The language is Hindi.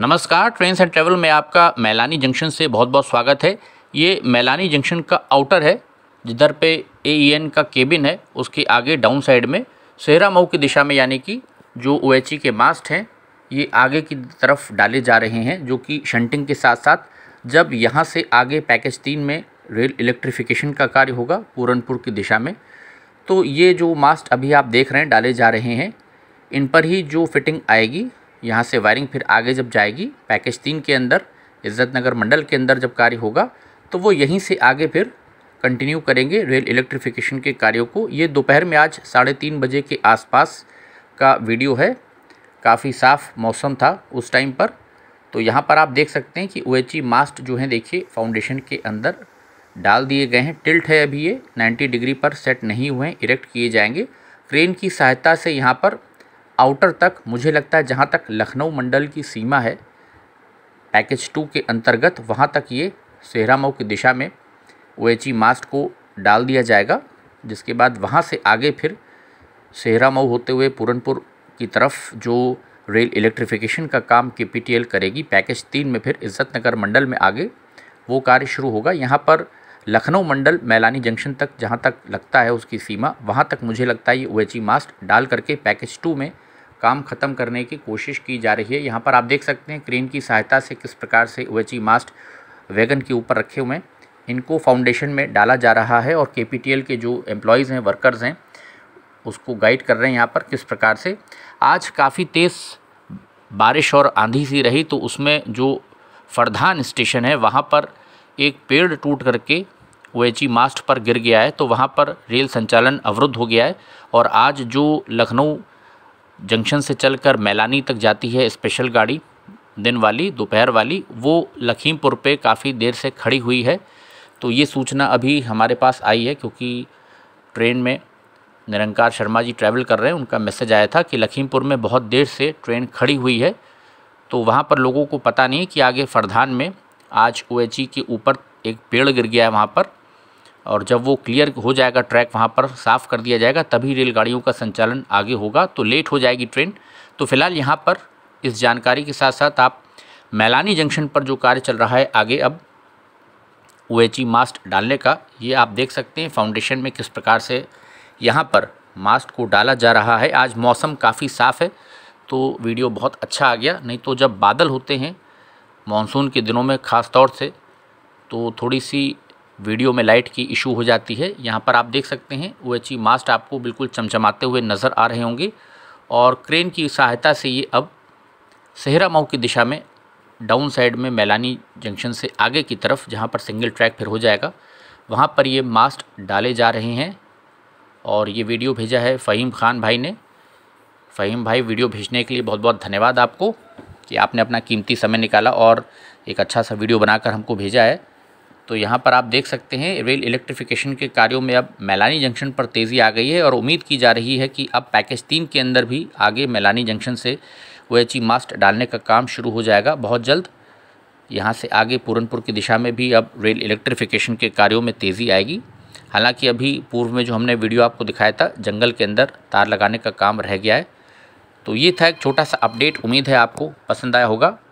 नमस्कार ट्रेन्स एंड ट्रेवल में आपका मैलानी जंक्शन से बहुत बहुत स्वागत है ये मैलानी जंक्शन का आउटर है जिधर पे ए एन e का केबिन है उसके आगे डाउन साइड में सेहरा मऊ की दिशा में यानी कि जो ओ एच ई के मास्ट हैं ये आगे की तरफ डाले जा रहे हैं जो कि शंटिंग के साथ साथ जब यहाँ से आगे पैकेज तीन में रेल इलेक्ट्रिफिकेशन का कार्य होगा पूरनपुर की दिशा में तो ये जो मास्ट अभी आप देख रहे हैं डाले जा रहे हैं इन पर ही जो फिटिंग आएगी यहाँ से वायरिंग फिर आगे जब जाएगी पैकेज तीन के अंदर इज्जत नगर मंडल के अंदर जब कार्य होगा तो वो यहीं से आगे फिर कंटिन्यू करेंगे रेल इलेक्ट्रिफिकेशन के कार्यों को ये दोपहर में आज साढ़े तीन बजे के आसपास का वीडियो है काफ़ी साफ मौसम था उस टाइम पर तो यहाँ पर आप देख सकते हैं कि ओ मास्ट e जो है देखिए फाउंडेशन के अंदर डाल दिए गए हैं टिल्ट है अभी ये 90 डिग्री पर सेट नहीं हुए हैं इरेक्ट किए जाएंगे क्रेन की सहायता से यहाँ पर आउटर तक मुझे लगता है जहाँ तक लखनऊ मंडल की सीमा है पैकेज टू के अंतर्गत वहाँ तक ये सेहरामऊ की दिशा में ओ मास्ट को डाल दिया जाएगा जिसके बाद वहाँ से आगे फिर सेहरामऊ होते हुए पूरनपुर की तरफ जो रेल इलेक्ट्रिफिकेशन का काम के पी करेगी पैकेज तीन में फिर इज़्ज़त नगर मंडल में आगे वो कार्य शुरू होगा यहाँ पर लखनऊ मंडल मैलानी जंक्शन तक जहाँ तक लगता है उसकी सीमा वहाँ तक मुझे लगता है ये ओ मास्ट डाल करके पैकेज टू में काम ख़त्म करने की कोशिश की जा रही है यहाँ पर आप देख सकते हैं क्रेन की सहायता से किस प्रकार से ओएचई मास्ट वैगन के ऊपर रखे हुए हैं इनको फाउंडेशन में डाला जा रहा है और के के जो एम्प्लॉयज़ हैं वर्कर्स हैं उसको गाइड कर रहे हैं यहाँ पर किस प्रकार से आज काफ़ी तेज़ बारिश और आंधी सी रही तो उसमें जो फरधान स्टेशन है वहाँ पर एक पेड़ टूट करके ओएचई मास्ट पर गिर गया है तो वहाँ पर रेल संचालन अवरुद्ध हो गया है और आज जो लखनऊ जंक्शन से चलकर मैलानी तक जाती है स्पेशल गाड़ी दिन वाली दोपहर वाली वो लखीमपुर पे काफ़ी देर से खड़ी हुई है तो ये सूचना अभी हमारे पास आई है क्योंकि ट्रेन में निरंकार शर्मा जी ट्रैवल कर रहे हैं उनका मैसेज आया था कि लखीमपुर में बहुत देर से ट्रेन खड़ी हुई है तो वहाँ पर लोगों को पता नहीं कि आगे फरधान में आज ओ के ऊपर एक पेड़ गिर गया है वहाँ पर और जब वो क्लियर हो जाएगा ट्रैक वहाँ पर साफ़ कर दिया जाएगा तभी रेलगाड़ियों का संचालन आगे होगा तो लेट हो जाएगी ट्रेन तो फिलहाल यहाँ पर इस जानकारी के साथ साथ आप मैलानी जंक्शन पर जो कार्य चल रहा है आगे अब ओ मास्ट e डालने का ये आप देख सकते हैं फाउंडेशन में किस प्रकार से यहाँ पर मास्ट को डाला जा रहा है आज मौसम काफ़ी साफ़ है तो वीडियो बहुत अच्छा आ गया नहीं तो जब बादल होते हैं मानसून के दिनों में ख़ास तौर से तो थोड़ी सी वीडियो में लाइट की इशू हो जाती है यहाँ पर आप देख सकते हैं ओ मास्ट आपको बिल्कुल चमचमाते हुए नज़र आ रहे होंगे और क्रेन की सहायता से ये अब सहरा मऊ की दिशा में डाउन साइड में मैलानी जंक्शन से आगे की तरफ जहाँ पर सिंगल ट्रैक फिर हो जाएगा वहाँ पर ये मास्ट डाले जा रहे हैं और ये वीडियो भेजा है फ़हीम खान भाई ने फ़हीम भाई वीडियो भेजने के लिए बहुत बहुत धन्यवाद आपको कि आपने अपना कीमती समय निकाला और एक अच्छा सा वीडियो बनाकर हमको भेजा है तो यहाँ पर आप देख सकते हैं रेल इलेक्ट्रिफिकेशन के कार्यों में अब मैलानी जंक्शन पर तेज़ी आ गई है और उम्मीद की जा रही है कि अब पैकेज तीन के अंदर भी आगे मैलानी जंक्शन से ओ मास्ट डालने का काम शुरू हो जाएगा बहुत जल्द यहाँ से आगे पूरनपुर की दिशा में भी अब रेल इलेक्ट्रिफिकेशन के कार्यों में तेज़ी आएगी हालांकि अभी पूर्व में जो हमने वीडियो आपको दिखाया था जंगल के अंदर तार लगाने का काम रह गया है तो ये था एक छोटा सा अपडेट उम्मीद है आपको पसंद आया होगा